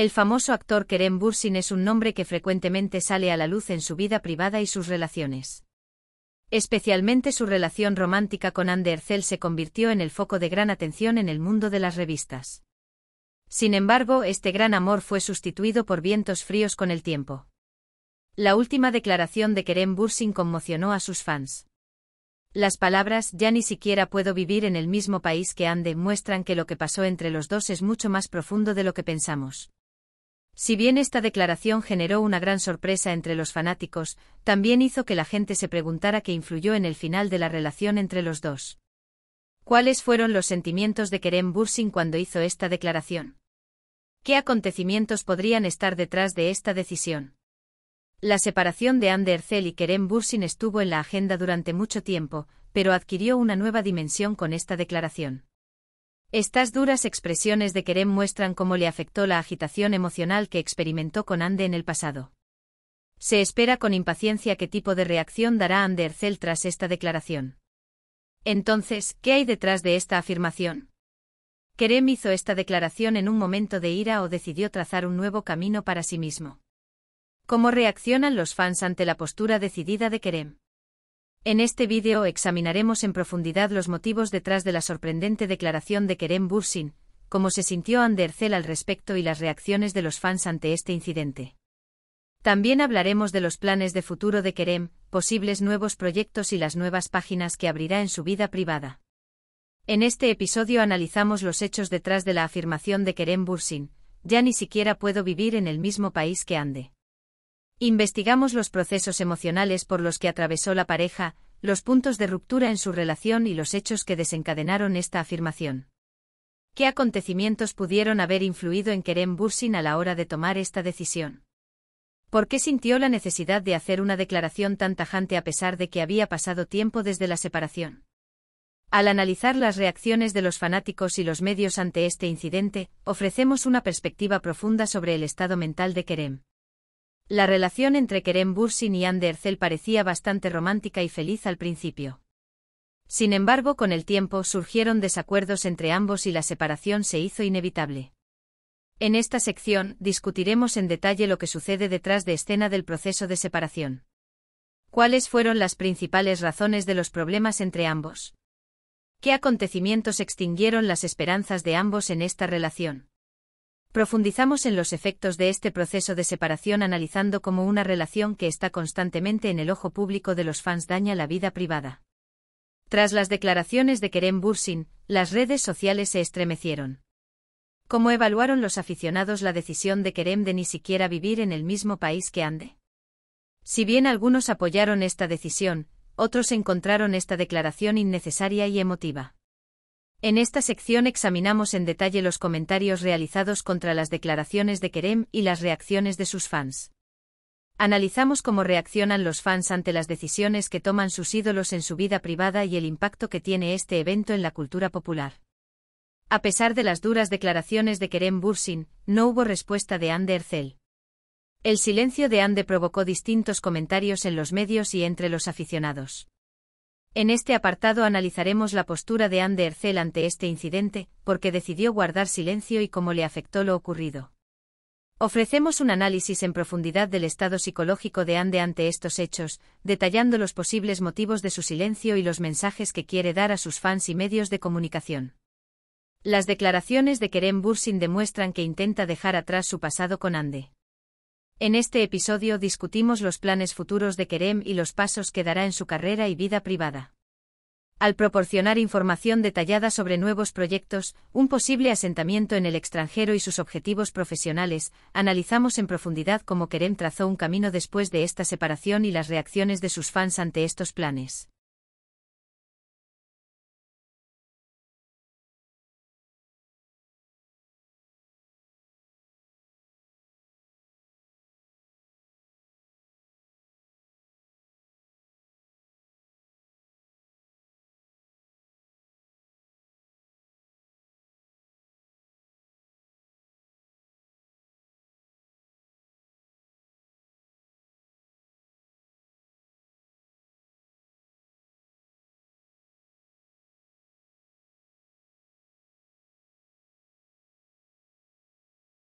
El famoso actor Kerem Bursin es un nombre que frecuentemente sale a la luz en su vida privada y sus relaciones. Especialmente su relación romántica con Ander Ercel se convirtió en el foco de gran atención en el mundo de las revistas. Sin embargo, este gran amor fue sustituido por vientos fríos con el tiempo. La última declaración de Kerem Bursin conmocionó a sus fans. Las palabras ya ni siquiera puedo vivir en el mismo país que Ande muestran que lo que pasó entre los dos es mucho más profundo de lo que pensamos. Si bien esta declaración generó una gran sorpresa entre los fanáticos, también hizo que la gente se preguntara qué influyó en el final de la relación entre los dos. ¿Cuáles fueron los sentimientos de Kerem Bursin cuando hizo esta declaración? ¿Qué acontecimientos podrían estar detrás de esta decisión? La separación de Anne y Kerem Bursin estuvo en la agenda durante mucho tiempo, pero adquirió una nueva dimensión con esta declaración. Estas duras expresiones de Kerem muestran cómo le afectó la agitación emocional que experimentó con Ande en el pasado. Se espera con impaciencia qué tipo de reacción dará Ande Ercel tras esta declaración. Entonces, ¿qué hay detrás de esta afirmación? Kerem hizo esta declaración en un momento de ira o decidió trazar un nuevo camino para sí mismo. ¿Cómo reaccionan los fans ante la postura decidida de Kerem? En este vídeo examinaremos en profundidad los motivos detrás de la sorprendente declaración de Kerem Bursin, cómo se sintió Andercel al respecto y las reacciones de los fans ante este incidente. También hablaremos de los planes de futuro de Kerem, posibles nuevos proyectos y las nuevas páginas que abrirá en su vida privada. En este episodio analizamos los hechos detrás de la afirmación de Kerem Bursin, ya ni siquiera puedo vivir en el mismo país que Ande. Investigamos los procesos emocionales por los que atravesó la pareja, los puntos de ruptura en su relación y los hechos que desencadenaron esta afirmación. ¿Qué acontecimientos pudieron haber influido en Kerem Bursin a la hora de tomar esta decisión? ¿Por qué sintió la necesidad de hacer una declaración tan tajante a pesar de que había pasado tiempo desde la separación? Al analizar las reacciones de los fanáticos y los medios ante este incidente, ofrecemos una perspectiva profunda sobre el estado mental de Kerem. La relación entre Kerem Bursin y Andercel parecía bastante romántica y feliz al principio. Sin embargo, con el tiempo surgieron desacuerdos entre ambos y la separación se hizo inevitable. En esta sección discutiremos en detalle lo que sucede detrás de escena del proceso de separación. ¿Cuáles fueron las principales razones de los problemas entre ambos? ¿Qué acontecimientos extinguieron las esperanzas de ambos en esta relación? Profundizamos en los efectos de este proceso de separación analizando cómo una relación que está constantemente en el ojo público de los fans daña la vida privada. Tras las declaraciones de Kerem Bursin, las redes sociales se estremecieron. ¿Cómo evaluaron los aficionados la decisión de Kerem de ni siquiera vivir en el mismo país que Ande? Si bien algunos apoyaron esta decisión, otros encontraron esta declaración innecesaria y emotiva. En esta sección examinamos en detalle los comentarios realizados contra las declaraciones de Kerem y las reacciones de sus fans. Analizamos cómo reaccionan los fans ante las decisiones que toman sus ídolos en su vida privada y el impacto que tiene este evento en la cultura popular. A pesar de las duras declaraciones de Kerem Bursin, no hubo respuesta de Ande Ercel. El silencio de Ande provocó distintos comentarios en los medios y entre los aficionados. En este apartado analizaremos la postura de Ande Hercel Ercel ante este incidente, porque decidió guardar silencio y cómo le afectó lo ocurrido. Ofrecemos un análisis en profundidad del estado psicológico de Ande ante estos hechos, detallando los posibles motivos de su silencio y los mensajes que quiere dar a sus fans y medios de comunicación. Las declaraciones de Kerem Bursin demuestran que intenta dejar atrás su pasado con Ande. En este episodio discutimos los planes futuros de Kerem y los pasos que dará en su carrera y vida privada. Al proporcionar información detallada sobre nuevos proyectos, un posible asentamiento en el extranjero y sus objetivos profesionales, analizamos en profundidad cómo Kerem trazó un camino después de esta separación y las reacciones de sus fans ante estos planes.